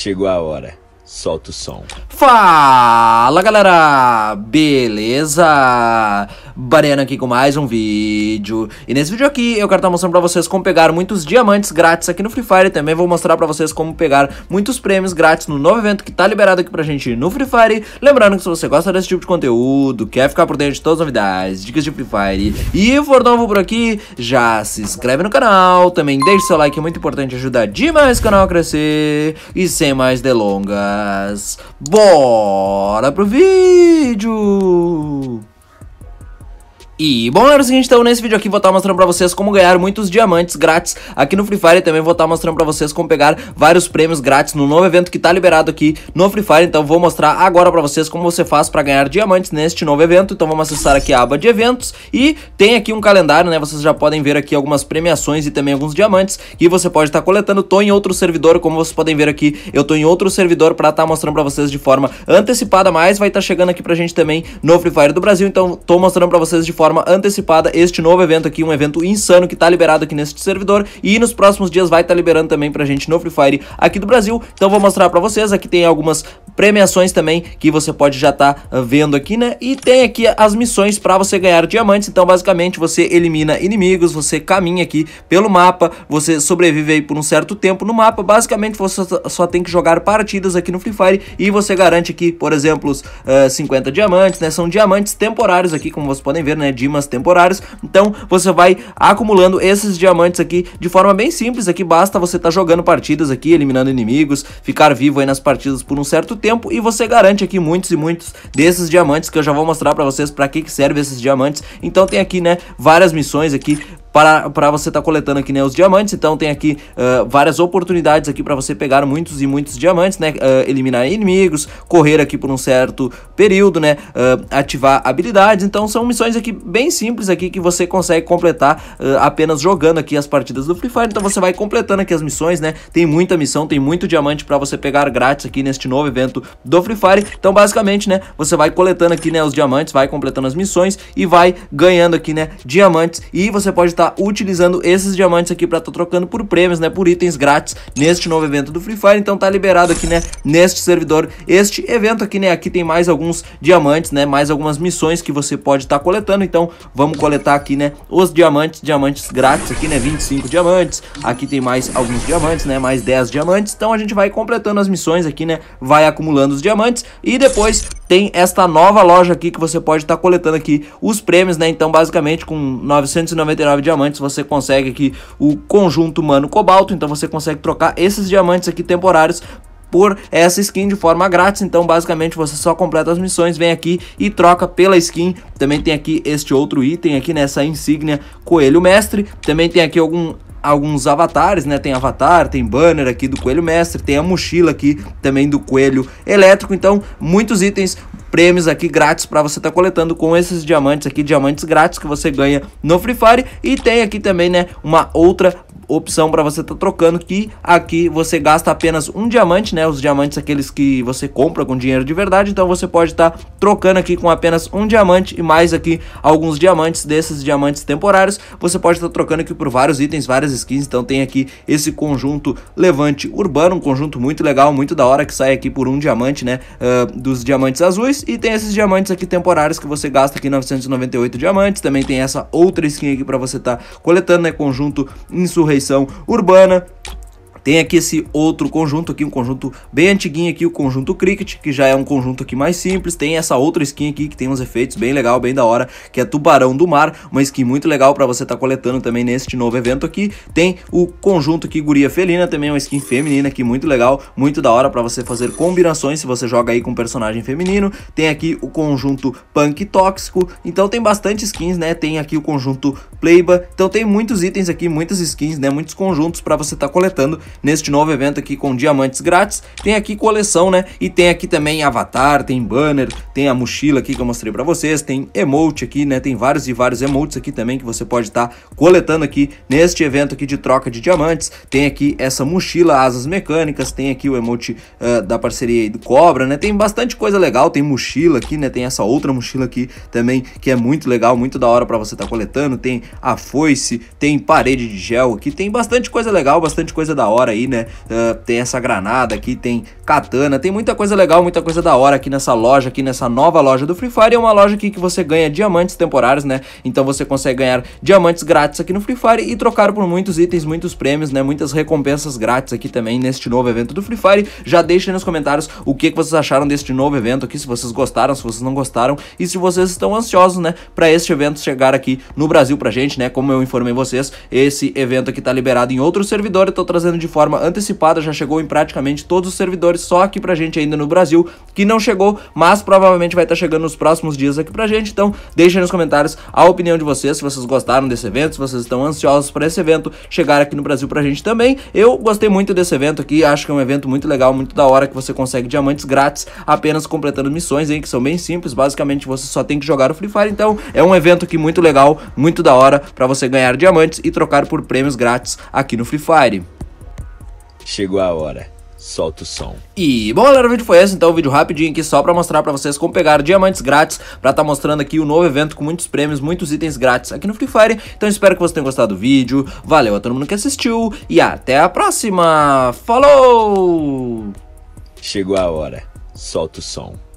Chegou a hora. Solta o som. Fala galera! Beleza? Barena aqui com mais um vídeo. E nesse vídeo aqui eu quero estar tá mostrando pra vocês como pegar muitos diamantes grátis aqui no Free Fire. também vou mostrar pra vocês como pegar muitos prêmios grátis no novo evento que tá liberado aqui pra gente no Free Fire. Lembrando que se você gosta desse tipo de conteúdo, quer ficar por dentro de todas as novidades, dicas de Free Fire e for novo por aqui, já se inscreve no canal. Também deixa seu like, é muito importante, ajuda demais o canal a crescer. E sem mais delongas, bora pro vídeo! E bom, galera, é o seguinte, então nesse vídeo aqui vou estar tá mostrando pra vocês como ganhar muitos diamantes grátis aqui no Free Fire e também vou estar tá mostrando pra vocês como pegar vários prêmios grátis no novo evento que tá liberado aqui no Free Fire, então vou mostrar agora pra vocês como você faz pra ganhar diamantes neste novo evento, então vamos acessar aqui a aba de eventos e tem aqui um calendário, né, vocês já podem ver aqui algumas premiações e também alguns diamantes e você pode estar tá coletando, tô em outro servidor, como vocês podem ver aqui, eu tô em outro servidor pra estar mostrando pra vocês de forma antecipada, mas vai estar chegando aqui pra gente também no Free Fire do Brasil, então tô mostrando pra vocês de forma forma antecipada este novo evento aqui, um evento insano que tá liberado aqui neste servidor e nos próximos dias vai estar tá liberando também pra gente no Free Fire aqui do Brasil. Então vou mostrar pra vocês, aqui tem algumas premiações também que você pode já estar tá ah, vendo aqui, né? E tem aqui as missões pra você ganhar diamantes, então basicamente você elimina inimigos, você caminha aqui pelo mapa, você sobrevive aí por um certo tempo no mapa, basicamente você só tem que jogar partidas aqui no Free Fire e você garante aqui, por exemplo, uh, ah, 50 diamantes, né? São diamantes temporários aqui, como vocês podem ver, né? dimas temporários. Então você vai acumulando esses diamantes aqui de forma bem simples. Aqui basta você estar tá jogando partidas aqui, eliminando inimigos, ficar vivo aí nas partidas por um certo tempo e você garante aqui muitos e muitos desses diamantes que eu já vou mostrar para vocês para que que serve esses diamantes. Então tem aqui, né, várias missões aqui para, para você estar tá coletando aqui né, os diamantes. Então tem aqui uh, várias oportunidades aqui para você pegar muitos e muitos diamantes, né? Uh, eliminar inimigos, correr aqui por um certo período, né? Uh, ativar habilidades. Então são missões aqui bem simples aqui que você consegue completar apenas jogando aqui as partidas do Free Fire. Então você vai completando aqui as missões, né? Tem muita missão, tem muito diamante para você pegar grátis aqui neste novo evento do Free Fire. Então basicamente, né? Você vai coletando aqui né, os diamantes, vai completando as missões e vai ganhando aqui, né? Diamantes e você pode estar tá tá utilizando esses diamantes aqui pra tá trocando por prêmios, né? Por itens grátis neste novo evento do Free Fire. Então tá liberado aqui, né? Neste servidor, este evento aqui, né? Aqui tem mais alguns diamantes, né? Mais algumas missões que você pode estar tá coletando. Então vamos coletar aqui, né? Os diamantes, diamantes grátis aqui, né? 25 diamantes. Aqui tem mais alguns diamantes, né? Mais 10 diamantes. Então a gente vai completando as missões aqui, né? Vai acumulando os diamantes e depois tem esta nova loja aqui que você pode estar tá coletando aqui os prêmios, né? Então, basicamente, com 999 diamantes, você consegue aqui o conjunto Mano Cobalto. Então, você consegue trocar esses diamantes aqui temporários por essa skin de forma grátis. Então, basicamente, você só completa as missões, vem aqui e troca pela skin. Também tem aqui este outro item aqui nessa né? insígnia Coelho Mestre. Também tem aqui algum, alguns avatares, né? Tem avatar, tem banner aqui do Coelho Mestre, tem a mochila aqui também do Coelho Elétrico. Então, muitos itens, prêmios aqui grátis para você estar tá coletando com esses diamantes aqui, diamantes grátis que você ganha no Free Fire. E tem aqui também, né, uma outra opção para você estar tá trocando que aqui você gasta apenas um diamante, né? Os diamantes aqueles que você compra com dinheiro de verdade, então você pode estar tá trocando aqui com apenas um diamante e mais aqui alguns diamantes desses diamantes temporários. Você pode estar tá trocando aqui por vários itens, várias skins, então tem aqui esse conjunto Levante Urbano, um conjunto muito legal, muito da hora que sai aqui por um diamante, né? Uh, dos diamantes azuis e tem esses diamantes aqui temporários que você gasta aqui 998 diamantes. Também tem essa outra skin aqui para você estar tá coletando, né? Conjunto Insurreição Perfeição Urbana. Tem aqui esse outro conjunto aqui, um conjunto bem antiguinho aqui, o conjunto Cricket, que já é um conjunto aqui mais simples. Tem essa outra skin aqui que tem uns efeitos bem legal, bem da hora, que é Tubarão do Mar, uma skin muito legal para você estar tá coletando também neste novo evento aqui. Tem o conjunto aqui Guria Felina, também uma skin feminina aqui muito legal, muito da hora para você fazer combinações se você joga aí com personagem feminino. Tem aqui o conjunto Punk Tóxico, então tem bastante skins, né? Tem aqui o conjunto Playba, então tem muitos itens aqui, muitas skins, né? Muitos conjuntos para você estar tá coletando neste novo evento aqui com diamantes grátis. Tem aqui coleção, né? E tem aqui também avatar, tem banner, tem a mochila aqui que eu mostrei pra vocês, tem emote aqui, né? Tem vários e vários emotes aqui também que você pode estar tá coletando aqui neste evento aqui de troca de diamantes. Tem aqui essa mochila asas mecânicas, tem aqui o emote uh, da parceria aí do Cobra, né? Tem bastante coisa legal, tem mochila aqui, né? Tem essa outra mochila aqui também que é muito legal, muito da hora pra você estar tá coletando. Tem a foice, tem parede de gel aqui, tem bastante coisa legal, bastante coisa da hora hora aí, né? Uh, tem essa granada aqui, tem katana, tem muita coisa legal, muita coisa da hora aqui nessa loja, aqui nessa nova loja do Free Fire. É uma loja aqui que você ganha diamantes temporários, né? Então você consegue ganhar diamantes grátis aqui no Free Fire e trocar por muitos itens, muitos prêmios, né? Muitas recompensas grátis aqui também neste novo evento do Free Fire. Já deixem nos comentários o que, que vocês acharam deste novo evento aqui, se vocês gostaram, se vocês não gostaram e se vocês estão ansiosos, né? Pra este evento chegar aqui no Brasil pra gente, né? Como eu informei vocês, esse evento aqui tá liberado em outro servidor, eu tô trazendo de de forma antecipada, já chegou em praticamente todos os servidores, só aqui pra gente ainda no Brasil, que não chegou, mas provavelmente vai estar tá chegando nos próximos dias aqui pra gente. Então, deixem nos comentários a opinião de vocês, se vocês gostaram desse evento, se vocês estão ansiosos para esse evento chegar aqui no Brasil pra gente também. Eu gostei muito desse evento aqui, acho que é um evento muito legal, muito da hora, que você consegue diamantes grátis apenas completando missões, hein, que são bem simples, basicamente você só tem que jogar o Free Fire, então é um evento aqui muito legal, muito da hora para você ganhar diamantes e trocar por prêmios grátis aqui no Free Fire. Chegou a hora. Solta o som. E bom, galera, o vídeo foi esse, então, um vídeo rapidinho aqui só para mostrar para vocês como pegar diamantes grátis para estar tá mostrando aqui o um novo evento com muitos prêmios, muitos itens grátis aqui no Free Fire. Então espero que vocês tenham gostado do vídeo. Valeu a todo mundo que assistiu e até a próxima. Falou! Chegou a hora. Solta o som.